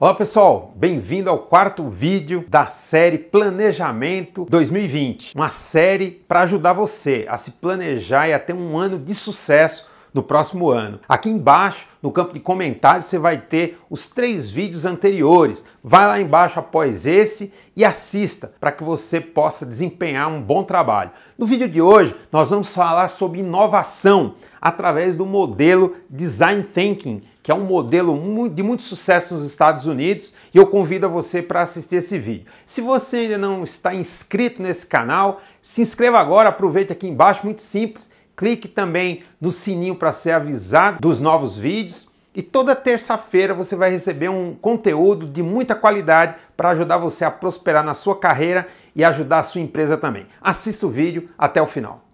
Olá pessoal, bem-vindo ao quarto vídeo da série Planejamento 2020, uma série para ajudar você a se planejar e a ter um ano de sucesso no próximo ano. Aqui embaixo, no campo de comentários, você vai ter os três vídeos anteriores. Vai lá embaixo após esse e assista para que você possa desempenhar um bom trabalho. No vídeo de hoje, nós vamos falar sobre inovação através do modelo Design Thinking que é um modelo de muito sucesso nos Estados Unidos, e eu convido a você para assistir esse vídeo. Se você ainda não está inscrito nesse canal, se inscreva agora, aproveite aqui embaixo, muito simples. Clique também no sininho para ser avisado dos novos vídeos. E toda terça-feira você vai receber um conteúdo de muita qualidade para ajudar você a prosperar na sua carreira e ajudar a sua empresa também. Assista o vídeo até o final.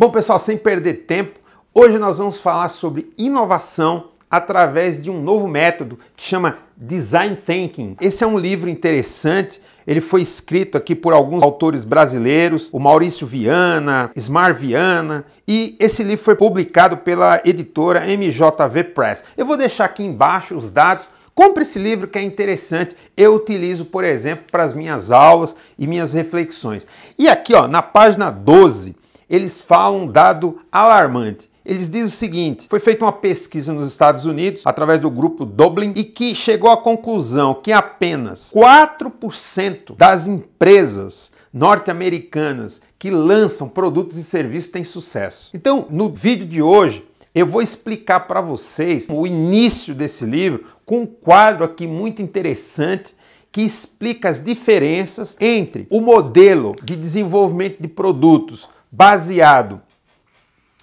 Bom, pessoal, sem perder tempo, hoje nós vamos falar sobre inovação através de um novo método que chama Design Thinking. Esse é um livro interessante, ele foi escrito aqui por alguns autores brasileiros, o Maurício Viana, Smar Viana, e esse livro foi publicado pela editora MJV Press. Eu vou deixar aqui embaixo os dados Compre esse livro que é interessante. Eu utilizo, por exemplo, para as minhas aulas e minhas reflexões. E aqui, ó, na página 12, eles falam um dado alarmante. Eles dizem o seguinte: foi feita uma pesquisa nos Estados Unidos através do grupo Dublin e que chegou à conclusão que apenas 4% das empresas norte-americanas que lançam produtos e serviços têm sucesso. Então, no vídeo de hoje, eu vou explicar para vocês o início desse livro com um quadro aqui muito interessante que explica as diferenças entre o modelo de desenvolvimento de produtos baseado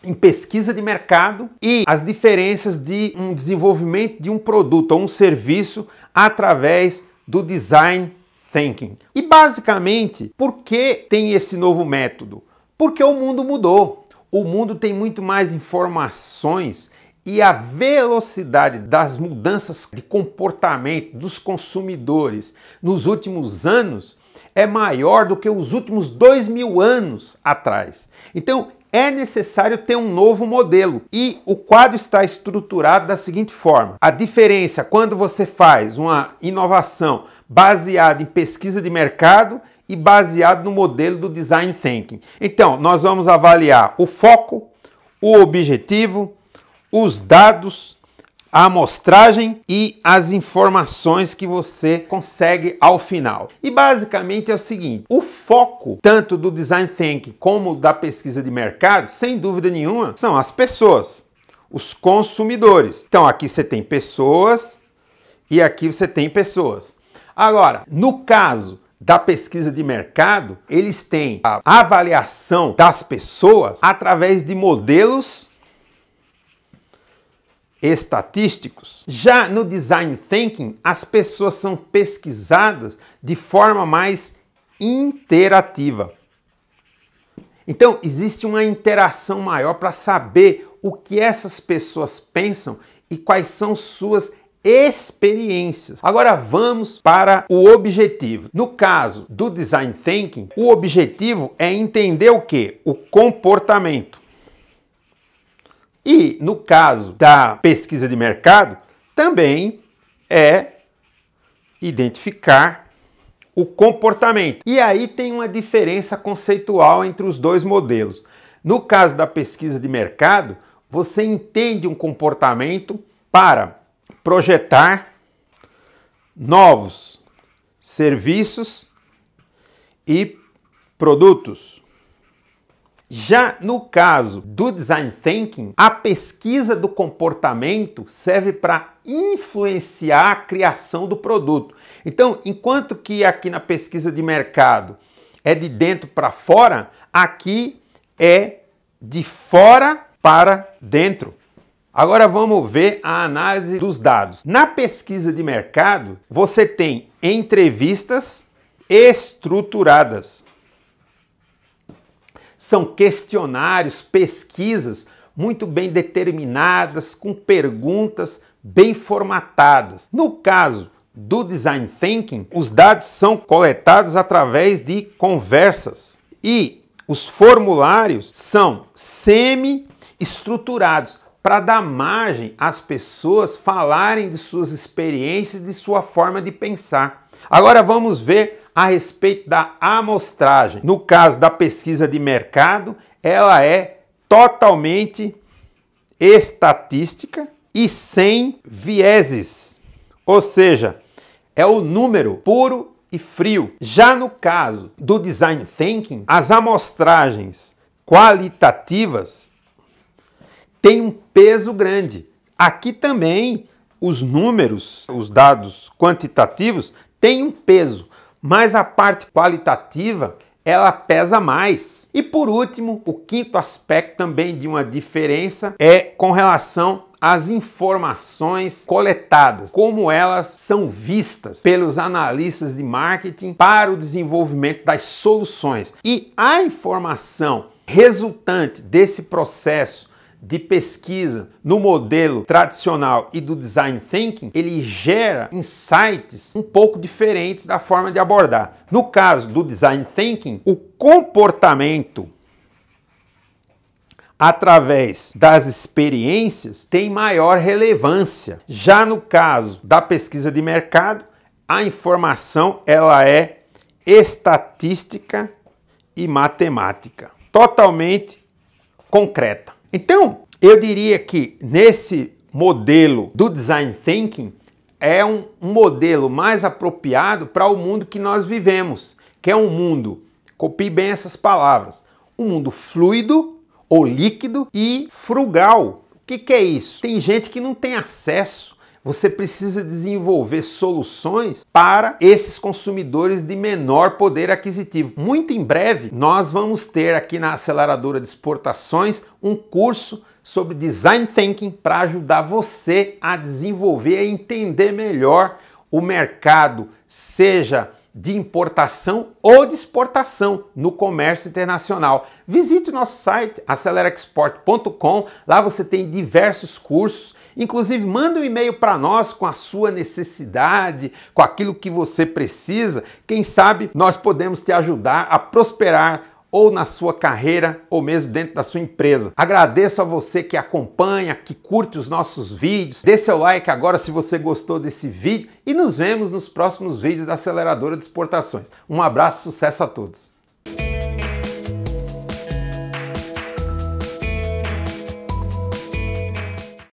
em pesquisa de mercado e as diferenças de um desenvolvimento de um produto ou um serviço através do design thinking. E basicamente, por que tem esse novo método? Porque o mundo mudou. O mundo tem muito mais informações e a velocidade das mudanças de comportamento dos consumidores nos últimos anos é maior do que os últimos dois mil anos atrás. Então é necessário ter um novo modelo e o quadro está estruturado da seguinte forma: a diferença quando você faz uma inovação baseada em pesquisa de mercado e baseado no modelo do design thinking. Então, nós vamos avaliar o foco, o objetivo, os dados, a amostragem e as informações que você consegue ao final. E basicamente é o seguinte: o foco tanto do design thinking como da pesquisa de mercado, sem dúvida nenhuma, são as pessoas, os consumidores. Então aqui você tem pessoas e aqui você tem pessoas. Agora, no caso da pesquisa de mercado, eles têm a avaliação das pessoas através de modelos estatísticos. Já no design thinking, as pessoas são pesquisadas de forma mais interativa. Então, existe uma interação maior para saber o que essas pessoas pensam e quais são suas experiências. Agora vamos para o objetivo. No caso do design thinking, o objetivo é entender o que? O comportamento. E no caso da pesquisa de mercado, também é identificar o comportamento. E aí tem uma diferença conceitual entre os dois modelos. No caso da pesquisa de mercado, você entende um comportamento para projetar novos serviços e produtos. Já no caso do design thinking, a pesquisa do comportamento serve para influenciar a criação do produto. Então, enquanto que aqui na pesquisa de mercado é de dentro para fora, aqui é de fora para dentro. Agora vamos ver a análise dos dados. Na pesquisa de mercado, você tem entrevistas estruturadas. São questionários, pesquisas muito bem determinadas, com perguntas bem formatadas. No caso do design thinking, os dados são coletados através de conversas e os formulários são semi-estruturados para dar margem às pessoas falarem de suas experiências, de sua forma de pensar. Agora vamos ver a respeito da amostragem. No caso da pesquisa de mercado, ela é totalmente estatística e sem vieses. Ou seja, é o número puro e frio. Já no caso do design thinking, as amostragens qualitativas têm um peso grande. Aqui também os números, os dados quantitativos têm um peso, mas a parte qualitativa ela pesa mais. E por último, o quinto aspecto também de uma diferença é com relação às informações coletadas, como elas são vistas pelos analistas de marketing para o desenvolvimento das soluções. E a informação resultante desse processo de pesquisa no modelo tradicional e do design thinking, ele gera insights um pouco diferentes da forma de abordar. No caso do design thinking, o comportamento através das experiências tem maior relevância. Já no caso da pesquisa de mercado, a informação ela é estatística e matemática, totalmente concreta. Então, eu diria que nesse modelo do design thinking é um, um modelo mais apropriado para o mundo que nós vivemos, que é um mundo, copie bem essas palavras, um mundo fluido ou líquido e frugal. O que, que é isso? Tem gente que não tem acesso você precisa desenvolver soluções para esses consumidores de menor poder aquisitivo. Muito em breve, nós vamos ter aqui na aceleradora de exportações um curso sobre design thinking para ajudar você a desenvolver e entender melhor o mercado, seja de importação ou de exportação no comércio internacional. Visite o nosso site acelerexport.com, lá você tem diversos cursos Inclusive, manda um e-mail para nós com a sua necessidade, com aquilo que você precisa. Quem sabe nós podemos te ajudar a prosperar ou na sua carreira ou mesmo dentro da sua empresa. Agradeço a você que acompanha, que curte os nossos vídeos. Dê seu like agora se você gostou desse vídeo e nos vemos nos próximos vídeos da Aceleradora de Exportações. Um abraço, sucesso a todos.